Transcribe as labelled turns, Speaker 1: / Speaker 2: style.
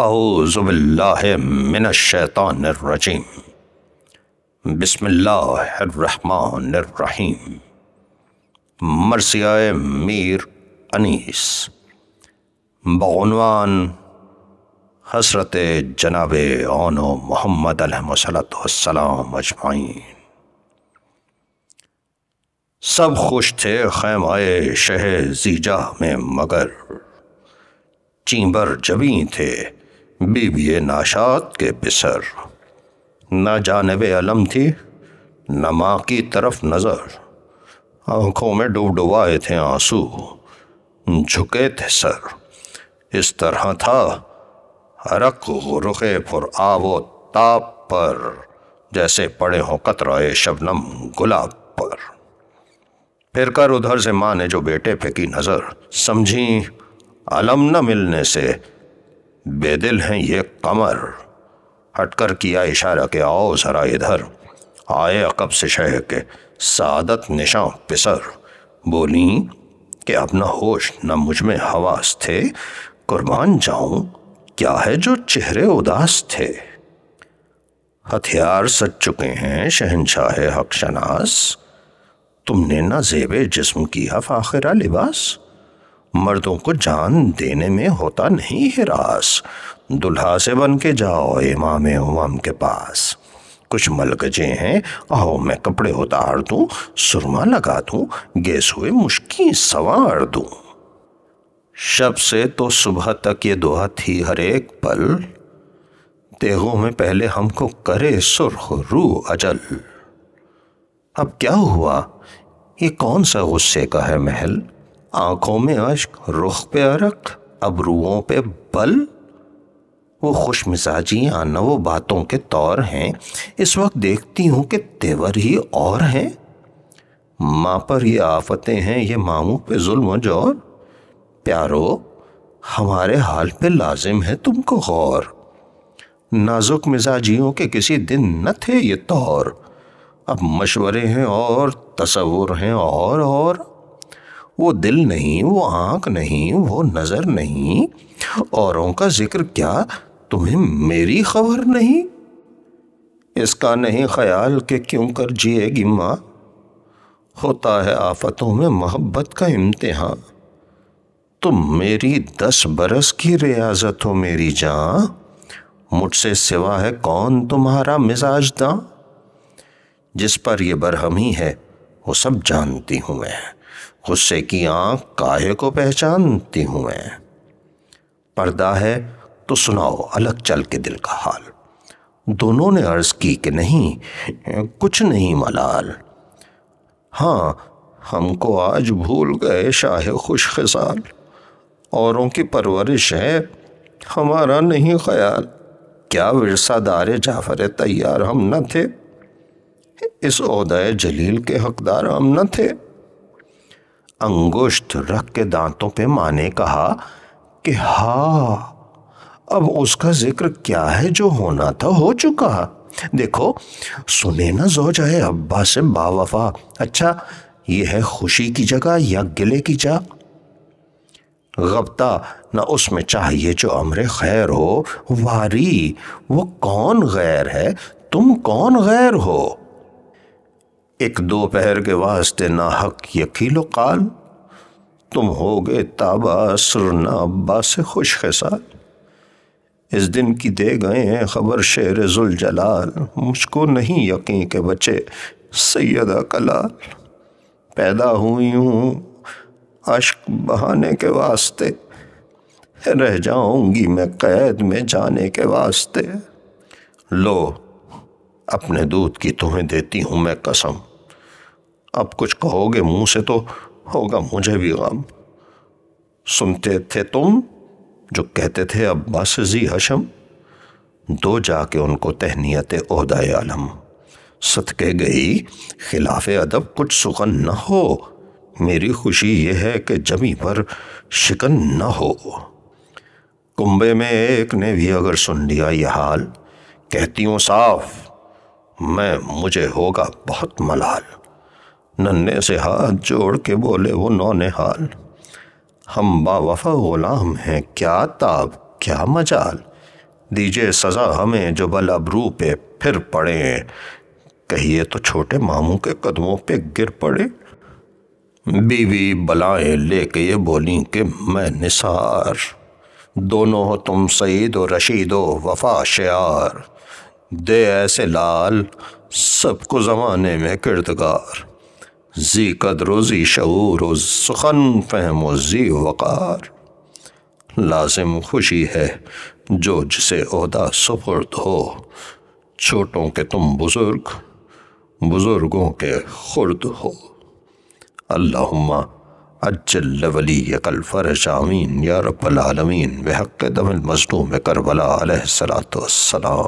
Speaker 1: आउज़बिल्लिनशैतानरजीम बसमीम मरसिया मीर अनीस बनवान हसरत जनाब ओनो मोहम्मद अलमसलाम अजमाइन सब खुश थे खैमाए शह जीजा में मगर चीबर जबी थे बीबी नाशात के पिसर न जानब अलम थी न माँ की तरफ नज़र आंखों में डूब डुबाए थे आंसू झुके थे सर इस तरह था हरक रुखे फुर आवो ताप पर जैसे पड़े हों कतराए शबनम गुलाब पर फिर कर उधर से माँ ने जो बेटे फेंकी नज़र समझी अलम न मिलने से बेदिल हैं ये कमर हटकर किया इशारा के आओ जरा इधर आए अकब से शह के सादत निशा पिसर बोली कि अपना होश न मुझ में हवास थे कुर्बान जाऊं क्या है जो चेहरे उदास थे हथियार सच चुके हैं शहनशाह हकशनास तुमने ना जेब जिस्म किया फाखिरा लिबास मर्दों को जान देने में होता नहीं है रास दुल्हा से बन के जाओ इमाम उमाम के पास कुछ मलगजे हैं आओ मैं कपड़े उतार दूं सुरमा लगा दूं गैस हुए मुश्किल सवार दूं शब से तो सुबह तक ये दुआ थी हर एक पल तेगों में पहले हमको करे सुरख रू अजल अब क्या हुआ ये कौन सा गुस्से का है महल आंखों में अश्क रुख पे अरक अबरुओं पे बल वो खुश मिजाजी आना वो बातों के तौर हैं इस वक्त देखती हूँ कि तेवर ही और हैं माँ पर ये आफतें हैं ये मामू पे जुल्म जोर प्यारो हमारे हाल पे लाजिम है तुमको गौर नाजुक मिजाजियों के किसी दिन न थे ये तौर अब मशवरे हैं और तस्वुर हैं और और वो दिल नहीं वो आंख नहीं वो नज़र नहीं औरों का जिक्र क्या तुम्हें मेरी खबर नहीं इसका नहीं ख्याल कि क्यों कर जिएगी माँ होता है आफतों में मोहब्बत का इम्तिहान तुम मेरी दस बरस की रियाजत हो मेरी जाँ मुझसे सिवा है कौन तुम्हारा मिजाज दां जिस पर यह बरहमी है वो सब जानती हूँ मैं गुस्से की आंख काहे को पहचानती हूँ मैं पर्दा है तो सुनाओ अलग चल के दिल का हाल दोनों ने अर्ज की कि नहीं कुछ नहीं मलाल हाँ हमको आज भूल गए शाह खुश खसाल औरों की परवरिश है हमारा नहीं ख्याल क्या विरसा दार जाफर तैयार हम न थे इस उदय जलील के हकदार हम न थे अंगुष्ठ रख के दांतों पे माँ ने कहा कि हा अब उसका जिक्र क्या है जो होना था हो चुका देखो सुने ना जो जाए अब्बा से बावफा अच्छा यह है खुशी की जगह या गिले की जा गबता ना उसमें चाहिए जो अमर खैर हो वारी वो कौन गैर है तुम कौन गैर हो एक दोपहर के वास्ते ना हक यकील काल तुम हो ताबा ताबासुर ना अब्बा से खुश खसाल इस दिन की दे गए हैं खबर शेर जुलजलाल मुझको नहीं यकीन के बचे सैदा कलाल पैदा हुई हूँ अश्क बहाने के वास्ते रह जाऊंगी मैं कैद में जाने के वास्ते लो अपने दूध की तुम्हें देती हूँ मैं कसम अब कुछ कहोगे मुंह से तो होगा मुझे भी गम सुनते थे तुम जो कहते थे अब्बास जी हशम दो जाके उनको तहनीत ओहदा आलम सदके गई खिलाफ अदब कुछ सुखन न हो मेरी खुशी यह है कि जमी पर शिकन न हो कुंबे में एक ने भी अगर सुन लिया यह हाल कहती हूँ साफ मैं मुझे होगा बहुत मलाल नन्हे से हाथ जोड़ के बोले वो नाल हम बावफा ग़ुलाम हैं क्या ताब क्या मजाल दीजिए सज़ा हमें जो बल अबरू पे फिर पड़े कहिए तो छोटे मामू के कदमों पे गिर पड़े बीवी बलाएं लेके ये बोली कि मैं निसार दोनों हो तुम सईद और रशीद हो वफा शार दे ऐसे लाल सबको ज़माने में किरदगार जी कदर जी शूर सुखन फहम जी वक़ार लाजिम खुशी है जो जिसे अहदा सफर्द हो छोटों के तुम बुज़ुर्ग बुज़ुर्गों के खुर्द हो अल्लाहुम्मा अज्जल वली कल आमीन या रब्बल आलमीन बेहक दमल में करबला अलैहि सलातो